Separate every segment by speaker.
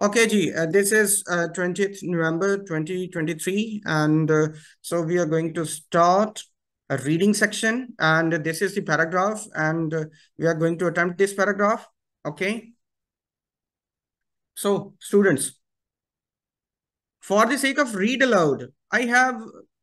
Speaker 1: Okay, G, uh, this is uh, 20th November 2023. And uh, so we are going to start a reading section. And this is the paragraph. And uh, we are going to attempt this paragraph. Okay. So, students, for the sake of read aloud, I have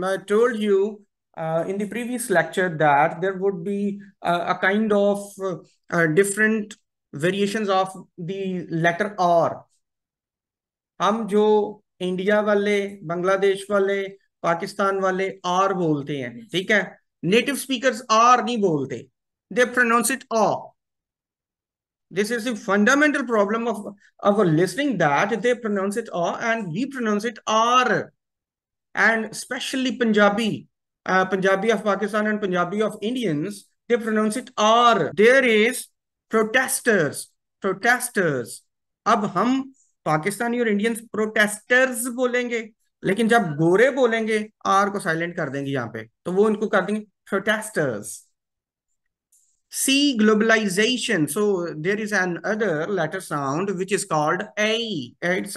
Speaker 1: uh, told you uh, in the previous lecture that there would be a kind of different variations of the letter R हम जो India वाले बांग्लादेश वाले पाकिस्तान वाले are बोलते हैं ठीक है native speakers are नहीं बोलते they pronounce it ah this is the fundamental problem of our listening that they pronounce it R and we pronounce it R. And especially Punjabi, uh, Punjabi of Pakistan and Punjabi of Indians, they pronounce it R. There is protesters, protesters. अब हम पाकिस्तानी और Indians protesters बोलेंगे लेकिन जब गोरे बोलेंगे are को silent कर देंगे यहां पे तो वो उनको कर देंगे protesters see globalisation so there is an other letter sound which is called it's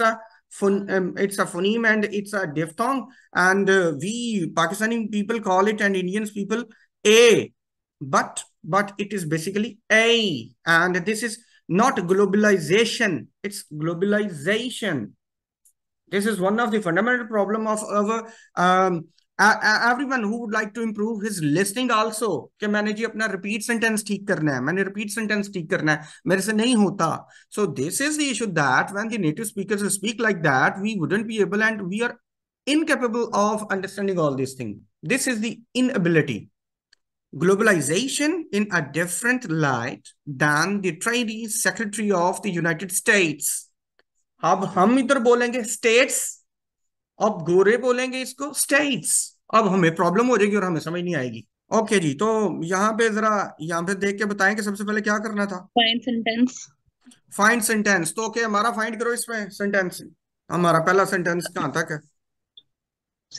Speaker 1: it's a phoneme and it's a diphthong and we Pakistani people call it and Indians people a but but it is basically and this is not globalization it's globalization this is one of the fundamental problem of our um, everyone who would like to improve his listening also ke maine ji apna repeat sentence theek karna hai maine repeat sentence theek karna hai mere se nahi hota so this is the issue that when the native speakers speak like that we wouldn't be able and we are incapable of understanding all these things this is the inability globalization in a different light than the trade Secretary of the United States. अब हम इधर बोलेंगे states अब गोरे बोलेंगे इसको states अब हमें प्रॉब्लम हो जाएगी और हमें समझ नहीं आएगी ओके okay जी तो यहाँ पे जरा यहाँ पे देख के बताएं कि सबसे पहले क्या करना था फाइंड सेंटेंस फाइंड सेंटेंस तो ओके okay, हमारा फाइंड करो इसमें सेंटेंस हमारा पहला सेंटेंस कहाँ तक है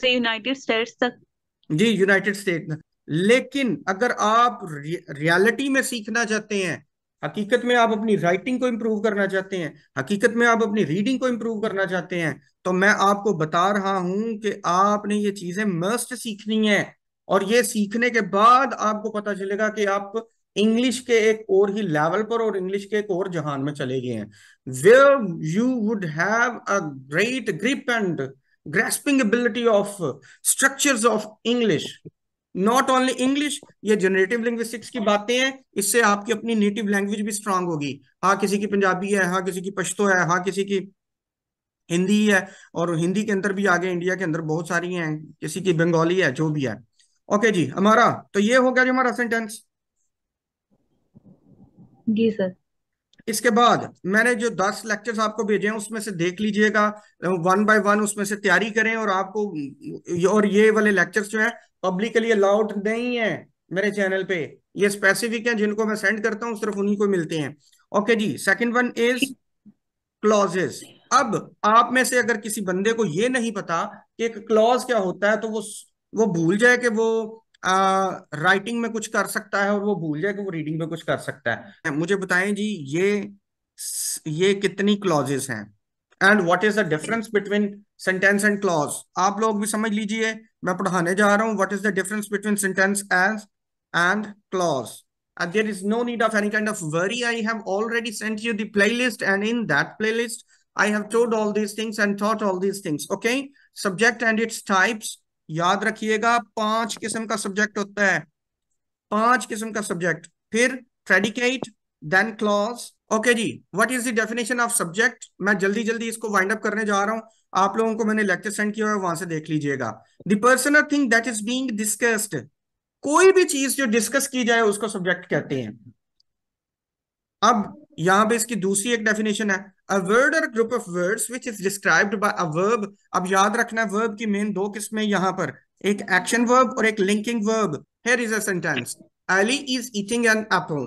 Speaker 1: से यूनाइटेड स्टेट्स तक जी यूनाइटेड स्टेट लेकिन अगर आप रियलिटी में सीखना चाहते हैं हकीकत में आप अपनी राइटिंग को इम्प्रूव करना चाहते हैं हकीकत में आप अपनी रीडिंग को इम्प्रूव करना चाहते हैं तो मैं आपको बता रहा हूं कि आपने ये चीजें मस्ट सीखनी है और ये सीखने के बाद आपको पता चलेगा कि आप इंग्लिश के एक और ही लेवल पर और इंग्लिश के एक और जहान में चले गए हैं वे you would have a great grip and grasping ability of structure of English not only English ये जनरेटिव लिंग्विस्टिक्स की बातें हैं इससे आपकी अपनी नेटिव लैंग्वेज भी स्ट्रांग होगी हाँ किसी की पंजाबी है हाँ किसी की पश्तो है हाँ किसी की हिंदी है और हिंदी के अंदर भी आगे इंडिया के अंदर बहुत सारी हैं किसी की बंगाली है जो भी है ओके जी हमारा तो ये हो गया जी हमारा सेंटेंस जी सर इसके बाद मैंने जो दस लेक्चर्स आपको भेजे हैं उसमें से देख लीजिएगा वन बाय वन उसमें से तैयारी करें और आपको और ये वाले लेक्चर्स जो है पब्लिकली अलाउड नहीं है मेरे चैनल पे ये स्पेसिफिक हैं जिनको मैं सेंड करता हूँ सिर्फ उन्हीं को मिलते हैं ओके जी सेकंड वन इज क्लॉजेस अब आप में से अगर किसी बंदे को ये नहीं पता कि एक क्लॉज क्या होता है तो वो वो भूल जाए कि वो आ, राइटिंग में कुछ कर सकता है और वो भूल जाए कि वो रीडिंग में कुछ कर सकता है मुझे बताएं जी ये ये कितनी क्लॉजेस हैं and what is the difference between sentence and clause आप लोग भी समझ लीजिए मैं पढ़ाने जा रहा हूँ what is the difference between sentence and and clause and there is no need of any kind of worry I have already sent you the playlist and in that playlist I have told all these things and taught all these things okay subject and its types याद रखिएगा पांच किस्म का subject होता है पांच किस्म का सब्जेक्ट फिर प्रेडिकेट देन क्लॉज ओके जी what is the definition of subject मैं जल्दी जल्दी इसको वाइंड अप करने जा रहा हूं आप लोगों को मैंने लेक्चर सेंड किया है वहां से देख लीजिएगा the person or thing that is being discussed कोई भी चीज जो डिस्कस की जाए उसको सब्जेक्ट कहते हैं अब यहां पे इसकी दूसरी एक डेफिनेशन है a word or a group of words which is described by a verb अब याद रखना verb की main दो किस्में यहाँ पर एक action verb और एक linking verb here is a sentence Ali is eating an apple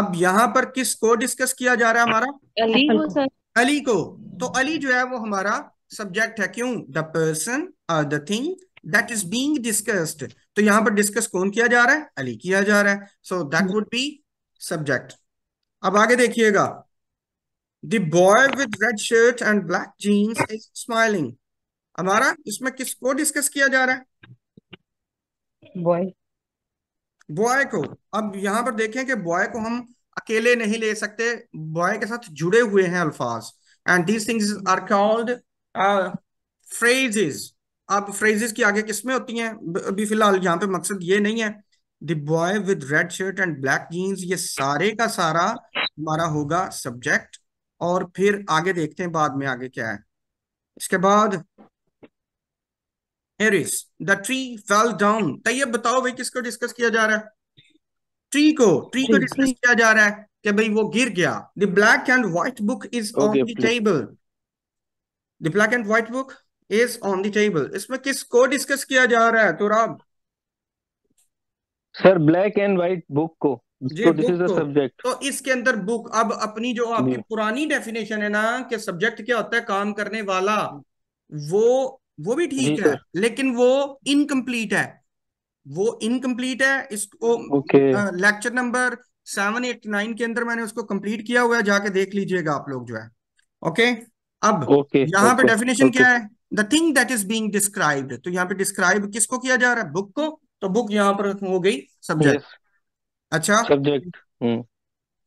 Speaker 1: अब यहाँ पर किस को डिस्कस किया जा रहा है हमारा अली को सर अली को तो अली जो है वो हमारा सब्जेक्ट है क्यों the person or the thing that is being discussed तो यहाँ पर डिस्कस कौन किया जा रहा है अली किया जा रहा है so that would be subject अब आगे देखिएगा The boy with red shirt and black jeans is smiling. हमारा इसमें किसको डिस्कस किया जा रहा है बॉय बॉय को अब यहां पर देखें कि बॉय को हम अकेले नहीं ले सकते बॉय के साथ जुड़े हुए हैं अल्फाज and these things are called phrases अब फ्रेजेस की आगे किसमें होती हैं अभी फिलहाल यहाँ पे मकसद ये नहीं है the boy with red shirt and black jeans ये सारे का सारा हमारा होगा सब्जेक्ट और फिर आगे देखते हैं बाद में आगे क्या है इसके बाद एरिस the tree fell down Tayyab बताओ भाई किसको डिस्कस किया जा रहा है ट्री को ट्री को डिस्कस किया जा रहा है कि भाई वो गिर गया the black and white book is on the table the black and white book is on the table इसमें किसको डिस्कस किया जा रहा है तो Rab sir black and white book को जी बुक तो, तो इसके अंदर बुक अब अपनी जो आपकी पुरानी डेफिनेशन है ना कि सब्जेक्ट क्या होता है काम करने वाला वो वो भी ठीक है लेकिन वो इनकम्प्लीट है वो इनकम्प्लीट है इसको lecture number seven eight nine के अंदर मैंने उसको कंप्लीट किया हुआ है जाके देख लीजिएगा आप लोग जो है ओके अब यहाँ पे डेफिनेशन क्या है the thing that is being described तो यहाँ पे डिस्क्राइब किसको किया जा रहा है बुक को तो बुक यहाँ पर हो गई सब्जेक्ट अच्छा सब्जेक्ट हम्म।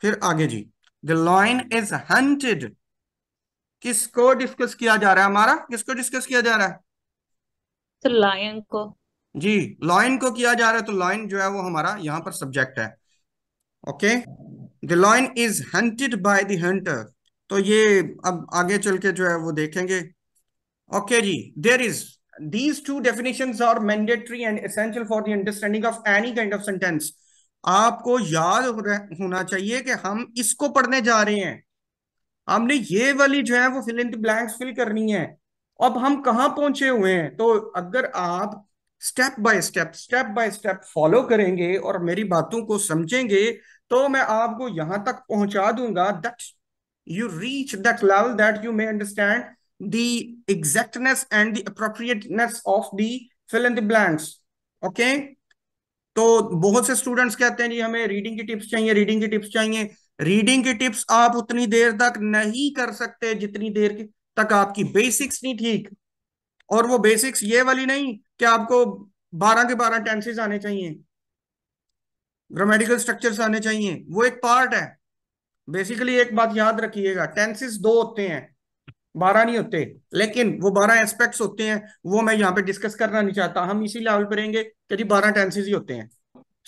Speaker 1: फिर आगे जी द लॉइन इज हंटेड किसको डिस्कस किया जा रहा है हमारा किसको डिस्कस किया जा रहा है तो लायन को जी लॉइन को किया जा रहा है तो लॉइन जो है वो हमारा यहाँ पर सब्जेक्ट है okay the lion is hunted by the hunter तो ये अब आगे चल के जो है वो देखेंगे ओके okay, जी there is these two definition are mandatory and essential for the understanding of any kind of sentence आपको याद होना चाहिए कि हम इसको पढ़ने जा रहे हैं हमने ये वाली जो है वो फिल इन ब्लैंक्स फिल करनी है अब हम कहाँ पहुंचे हुए हैं तो अगर आप step by step step by step follow करेंगे और मेरी बातों को समझेंगे तो मैं आपको यहां तक पहुंचा दूंगा that you reach that level that you may understand the exactness and the appropriateness of the fill in the blanks okay तो बहुत से स्टूडेंट्स कहते हैं जी हमें रीडिंग की टिप्स चाहिए रीडिंग की टिप्स चाहिए रीडिंग की टिप्स आप उतनी देर तक नहीं कर सकते जितनी देर तक आपकी बेसिक्स नहीं ठीक और वो बेसिक्स ये वाली नहीं कि आपको बारह के बारह टेंसेज आने चाहिए ग्रामेटिकल स्ट्रक्चर्स आने चाहिए वो एक पार्ट है बेसिकली एक बात याद रखिएगा टेंसेस दो होते हैं बारह नहीं होते लेकिन वो बारह एस्पेक्ट्स होते हैं वो मैं यहाँ पे डिस्कस करना नहीं चाहता हम इसी लेवल पर रहेंगे कि जी बारह टेंसेज ही होते हैं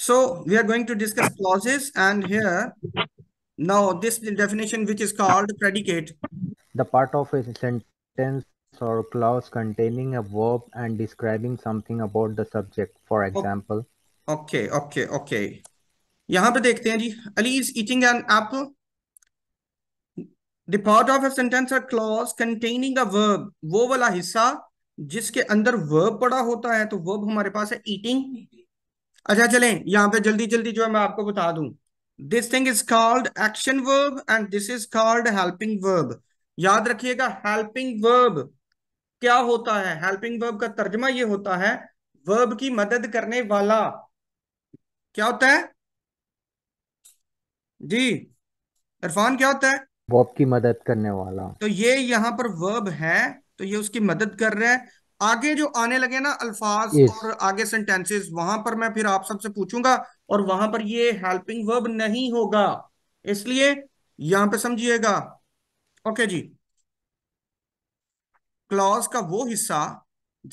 Speaker 1: so we are going to discuss clauses and here now this definition which is called predicate the part of a sentence or clause containing a verb and describing something about the subject for example okay okay okay यहाँ पे देखते हैं जी Ali is eating an apple the part of a sentence or clause containing a verb वो वाला हिस्सा जिसके अंदर वर्ब पड़ा होता है तो वर्ब हमारे पास है ईटिंग अच्छा चलें यहाँ पे जल्दी जल्दी जो है मैं आपको बता दूं this thing is called action verb and this is called helping verb याद रखिएगा हेल्पिंग वर्ब क्या होता है हेल्पिंग वर्ब का तर्जमा ये होता है वर्ब की मदद करने वाला क्या होता है जी इरफान क्या होता है बॉब की मदद करने वाला तो ये यहाँ पर वर्ब है तो ये उसकी मदद कर रहा है आगे जो आने लगे ना अल्फाज yes. और आगे सेंटेंसेस वहां पर मैं फिर आप सबसे पूछूंगा और वहां पर ये हेल्पिंग वर्ब नहीं होगा इसलिए यहां पे समझिएगा ओके जी क्लॉज का वो हिस्सा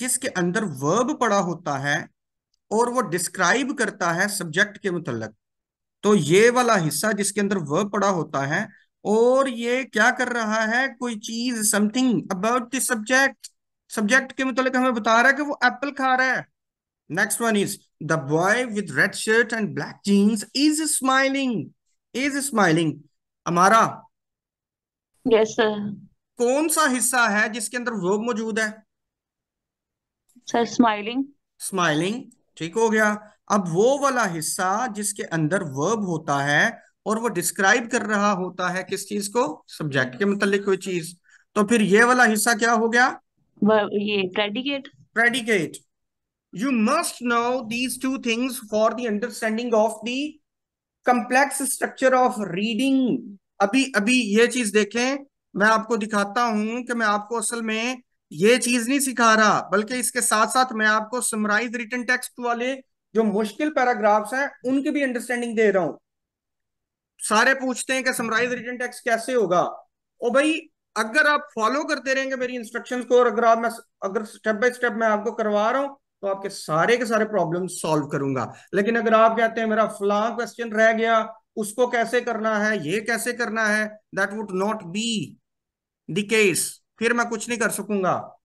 Speaker 1: जिसके अंदर वर्ब पड़ा होता है और वो डिस्क्राइब करता है सब्जेक्ट के मुतल तो ये वाला हिस्सा जिसके अंदर वर्ब पड़ा होता है और ये क्या कर रहा है कोई चीज something about this subject subject के मुतालिक हमें बता रहा है कि वो एप्पल खा रहा है next one is the boy with red shirt and black jeans is smiling is smiling हमारा यस सर कौन सा हिस्सा है जिसके अंदर वर्ब मौजूद है सर स्माइलिंग स्माइलिंग ठीक हो गया अब वो वाला हिस्सा जिसके अंदर वर्ब होता है और वो डिस्क्राइब कर रहा होता है किस चीज को सब्जेक्ट के मतलब कोई चीज तो फिर ये वाला हिस्सा क्या हो गया ये predicate predicate you must know these two things for the understanding of the complex structure of reading अभी अभी ये चीज देखें मैं आपको दिखाता हूं कि मैं आपको असल में ये चीज नहीं सिखा रहा बल्कि इसके साथ साथ मैं आपको समराइज रिटर्न टेक्स्ट वाले जो मुश्किल पैराग्राफ्स हैं उनके भी अंडरस्टैंडिंग दे रहा हूं सारे पूछते हैं कि समराइज रिटर्न टैक्स कैसे होगा और भाई अगर आप फॉलो करते रहेंगे मेरी इंस्ट्रक्शंस को और अगर आप मैं अगर स्टेप बाय स्टेप मैं आपको करवा रहा हूं तो आपके सारे के सारे प्रॉब्लम सॉल्व करूंगा लेकिन अगर आप कहते हैं मेरा फला क्वेश्चन रह गया उसको कैसे करना है ये कैसे करना है that would not be the case फिर मैं कुछ नहीं कर सकूंगा